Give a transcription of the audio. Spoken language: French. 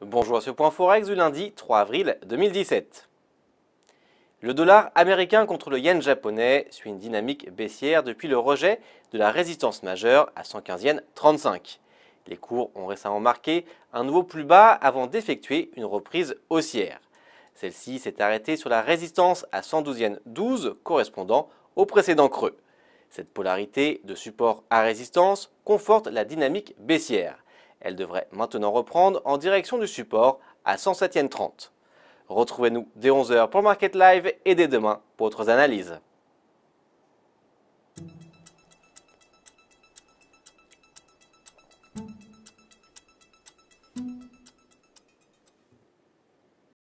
Bonjour à ce point Forex du lundi 3 avril 2017. Le dollar américain contre le yen japonais suit une dynamique baissière depuis le rejet de la résistance majeure à 115 yens 35. Les cours ont récemment marqué un nouveau plus bas avant d'effectuer une reprise haussière. Celle-ci s'est arrêtée sur la résistance à 112 yens 12 correspondant au précédent creux. Cette polarité de support à résistance conforte la dynamique baissière. Elle devrait maintenant reprendre en direction du support à 30. Retrouvez-nous dès 11h pour Market Live et dès demain pour autres analyses.